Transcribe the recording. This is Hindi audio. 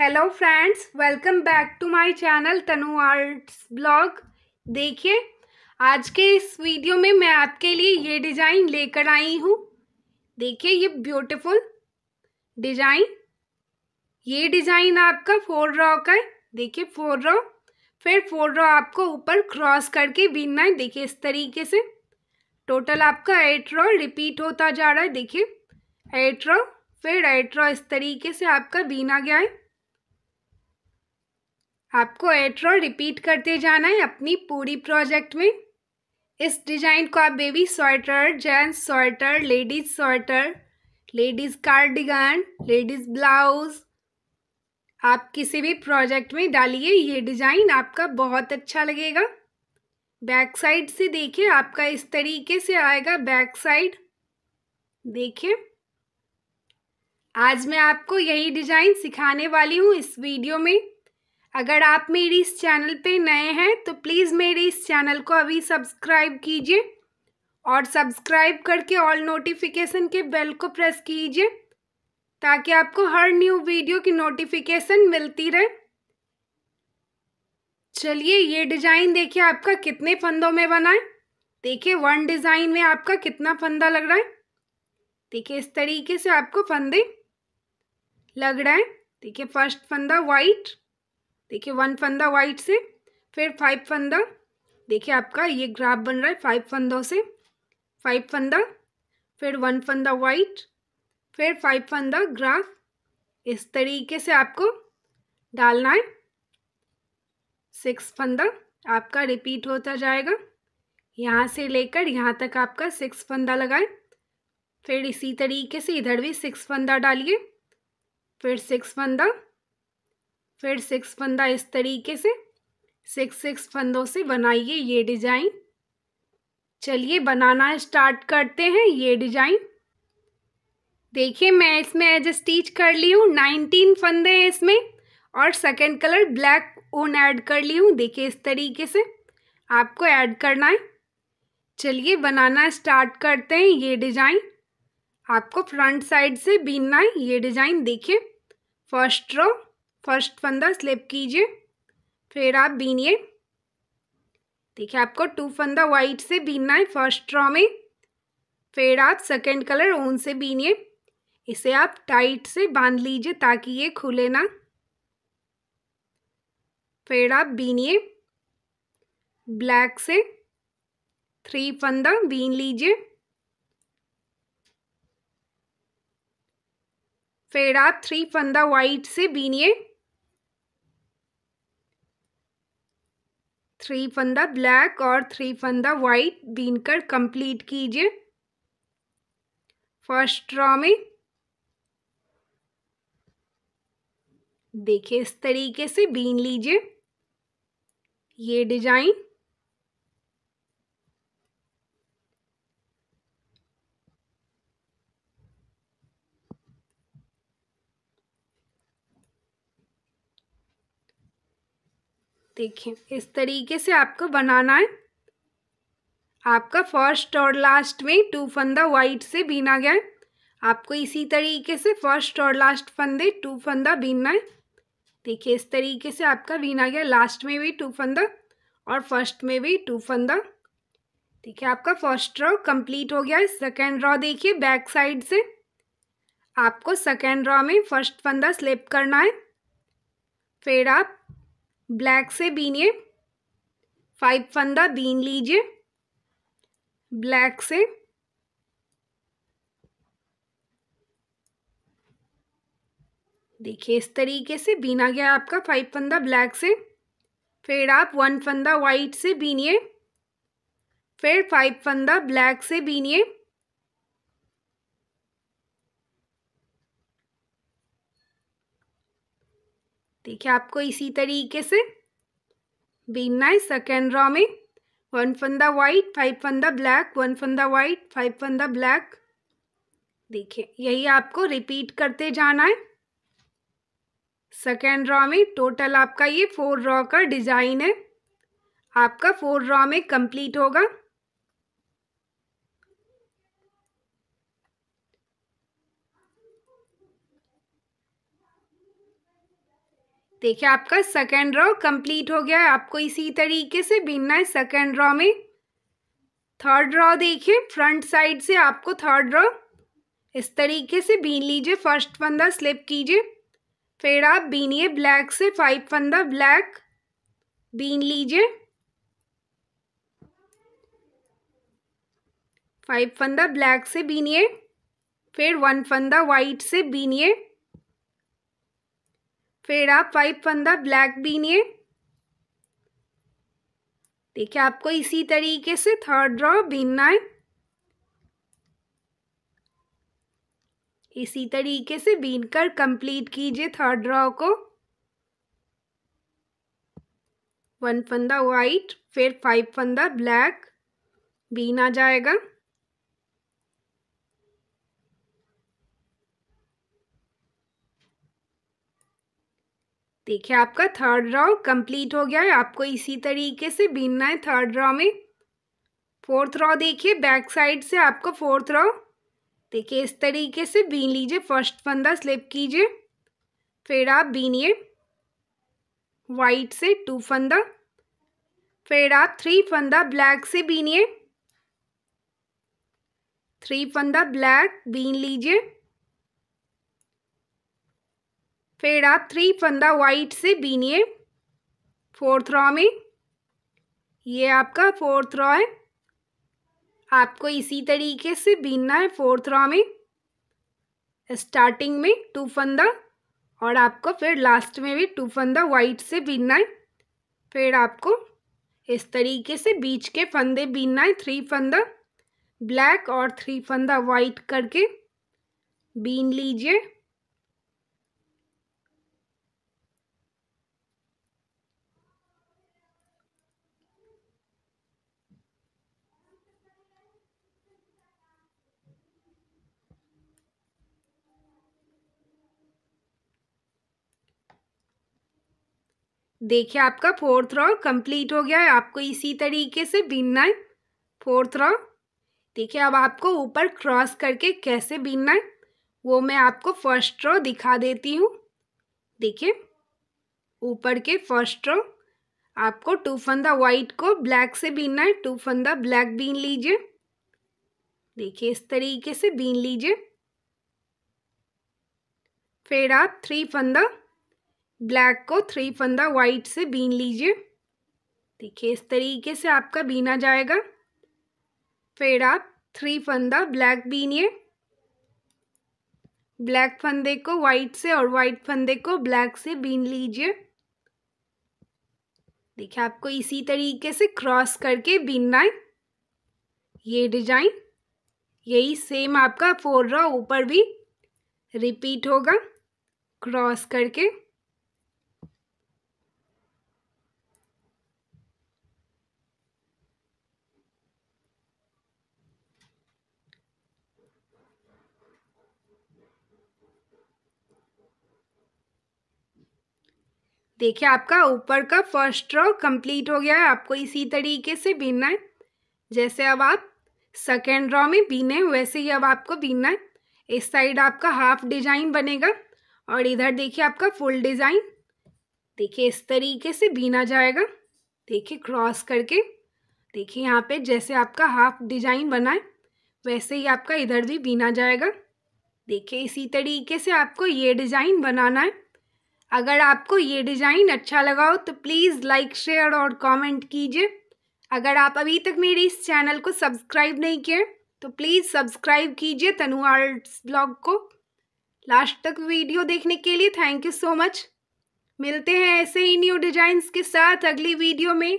hello friends welcome back to my channel Tanu arts blog देखिए आज के इस वीडियो में मैं आपके लिए ये डिज़ाइन लेकर आई हूँ देखिए ये ब्यूटीफुल डिज़ाइन ये डिज़ाइन आपका फोर रॉ का है देखिए फोर रॉ फिर फोर रॉ आपको ऊपर क्रॉस करके बीनना है देखिए इस तरीके से टोटल आपका एट रॉ रिपीट होता जा रहा है देखिए एट रॉ फिर एट रॉ इस तरीके से आपका बीना गया है आपको एट्रोल रिपीट करते जाना है अपनी पूरी प्रोजेक्ट में इस डिजाइन को आप baby sweater gents sweater ladies sweater ladies cardigan ladies blouse आप किसी भी प्रोजेक्ट में डालिए ये डिज़ाइन आपका बहुत अच्छा लगेगा बैक साइड से देखिए आपका इस तरीके से आएगा बैक साइड देखिए आज मैं आपको यही डिज़ाइन सिखाने वाली हूँ इस वीडियो में अगर आप मेरी इस चैनल पे नए हैं तो प्लीज़ मेरे इस चैनल को अभी सब्सक्राइब कीजिए और सब्सक्राइब करके ऑल नोटिफिकेशन के बेल को प्रेस कीजिए ताकि आपको हर न्यू वीडियो की नोटिफिकेशन मिलती रहे चलिए ये डिज़ाइन देखिए आपका कितने फंदों में बना है देखिए वन डिज़ाइन में आपका कितना फंदा लग रहा है देखिए इस तरीके से आपको फंदे लग रहा है देखिए फर्स्ट फंदा वाइट देखिए वन फंदा वाइट से फिर फाइव फंदा देखिए आपका ये ग्राफ बन रहा है फाइव फंदों से फाइव फंदा फिर वन फंदा वाइट फिर फाइव फंदा ग्राफ इस तरीके से आपको डालना है सिक्स फंदा आपका रिपीट होता जाएगा यहाँ से लेकर यहाँ तक आपका सिक्स फंदा लगाए फिर इसी तरीके से इधर भी सिक्स फंदा डालिए फिर सिक्स फंदा फिर सिक्स फंदा इस तरीके से सिक्स सिक्स फंदों से बनाइए ये डिजाइन चलिए बनाना स्टार्ट करते हैं ये डिजाइन देखिए मैं इसमें एज स्टिच कर ली हूँ नाइनटीन फंदे हैं इसमें और सेकंड कलर ब्लैक ऊन ऐड कर ली हूँ देखिए इस तरीके से आपको ऐड करना है चलिए बनाना स्टार्ट करते हैं ये डिजाइन आपको फ्रंट साइड से बीनना है ये डिजाइन देखिए फर्स्ट रो फर्स्ट फंदा स्लिप कीजिए फिर आप बीनिए देखिए आपको टू फंदा वाइट से बीनना है फर्स्ट रॉ में फिर आप सेकंड कलर ऊन से बीनिए इसे आप टाइट से बांध लीजिए ताकि ये खुले ना फिर आप बीनिए ब्लैक से थ्री फंदा बीन लीजिए फिर आप थ्री फंदा वाइट से बीनिए थ्री फंदा ब्लैक और थ्री फंदा वाइट बीनकर कंप्लीट कीजिए फर्स्ट ड्रॉ में देखिए इस तरीके से बीन लीजिए ये डिजाइन देखिए इस तरीके से आपको बनाना है आपका फर्स्ट और लास्ट में टू फंदा वाइट से बीना गया है आपको इसी तरीके से फर्स्ट और लास्ट फंदे टू फंदा बीनना है देखिए इस तरीके से आपका बीना गया लास्ट में भी टू फंदा और फर्स्ट में भी टू फंदा देखिए आपका फर्स्ट रॉ कंप्लीट हो गया है सेकेंड रॉ देखिए बैक साइड से आपको सेकेंड रॉ में फर्स्ट फंदा स्लिप करना है फिर आप ब्लैक से बीनिए फाइव फंदा बीन लीजिए ब्लैक से देखिए इस तरीके से बीना गया आपका फाइव फंदा ब्लैक से फिर आप वन फंदा वाइट से बीनिए फिर फाइव फंदा ब्लैक से बीनिए ठीक है आपको इसी तरीके से बीनना है सेकेंड रॉ में वन फंदा वाइट फाइव फंदा ब्लैक वन फंदा वाइट फाइव फंदा ब्लैक देखिए यही आपको रिपीट करते जाना है सेकेंड रॉ में टोटल आपका ये फोर रॉ का डिज़ाइन है आपका फोर रॉ में कंप्लीट होगा देखिए आपका सेकेंड रॉ कंप्लीट हो गया है आपको इसी तरीके से बीनना है सेकेंड रॉ में थर्ड रॉ देखिए फ्रंट साइड से आपको थर्ड रॉ इस तरीके से बीन लीजिए फर्स्ट फंदा स्लिप कीजिए फिर आप बीनिए ब्लैक से फाइव फंदा ब्लैक बीन लीजिए फाइव फंदा ब्लैक से बीनिए फिर वन फंदा वाइट से बीनिए फिर आप फाइव फंदा ब्लैक बीनिए देखिए आपको इसी तरीके से थर्ड रॉ बीनना है इसी तरीके से बीन कर कंप्लीट कीजिए थर्ड रॉ को वन फंदा वाइट फिर फाइव फंदा ब्लैक बीन आ जाएगा देखिए आपका थर्ड रॉ कंप्लीट हो गया है आपको इसी तरीके से बीनना है थर्ड रॉ में फोर्थ रॉ देखिए बैक साइड से आपका फोर्थ रॉ देखिए इस तरीके से बीन लीजिए फर्स्ट फंदा स्लिप कीजिए फिर आप बीनिए वाइट से टू फंदा फिर आप थ्री फंदा ब्लैक से बीनिए थ्री फंदा ब्लैक बीन लीजिए फिर आप थ्री फंदा वाइट से बीनिए फोर्थ रॉ में ये आपका फोर्थ रॉ है आपको इसी तरीके से बीनना है फोर्थ रॉ में स्टार्टिंग में टू फंदा और आपको फिर लास्ट में भी टू फंदा वाइट से बीनना है फिर आपको इस तरीके से बीच के फंदे बीनना है थ्री फंदा ब्लैक और थ्री फंदा वाइट करके बीन लीजिए देखिए आपका फोर्थ रॉ कंप्लीट हो गया है आपको इसी तरीके से बीनना है फोर्थ रॉ देखिए अब आपको ऊपर क्रॉस करके कैसे बीनना है वो मैं आपको फर्स्ट रॉ दिखा देती हूँ देखिए ऊपर के फर्स्ट रॉ आपको टू फंदा वाइट को ब्लैक से बीनना है टू फंदा ब्लैक बीन लीजिए देखिए इस तरीके से बीन लीजिए फिर आप थ्री फंदा ब्लैक को थ्री फंदा वाइट से बीन लीजिए देखिए इस तरीके से आपका बीना जाएगा फिर आप थ्री फंदा ब्लैक बीनिए ब्लैक फंदे को वाइट से और वाइट फंदे को ब्लैक से बीन लीजिए देखिए आपको इसी तरीके से क्रॉस करके बीनना है ये डिजाइन यही सेम आपका फोर रॉ ऊपर भी रिपीट होगा क्रॉस करके देखिए आपका ऊपर का फर्स्ट रो कंप्लीट हो गया है आपको इसी तरीके से बीनना है जैसे अब आप सेकेंड रॉ में बीने वैसे ही अब आपको बीनना है इस साइड आपका हाफ डिजाइन बनेगा और इधर देखिए आपका फुल डिज़ाइन देखिए इस तरीके से बीना जाएगा देखिए क्रॉस करके देखिए यहाँ पे जैसे आपका हाफ डिजाइन बना है वैसे ही आपका इधर भी बीना जाएगा देखिए इसी तरीके से आपको ये डिज़ाइन बनाना है अगर आपको ये डिज़ाइन अच्छा लगा हो तो प्लीज़ लाइक शेयर और कमेंट कीजिए अगर आप अभी तक मेरे इस चैनल को सब्सक्राइब नहीं किए तो प्लीज़ सब्सक्राइब कीजिए तनु आर्ट्स ब्लॉग को लास्ट तक वीडियो देखने के लिए थैंक यू सो मच मिलते हैं ऐसे ही न्यू डिजाइंस के साथ अगली वीडियो में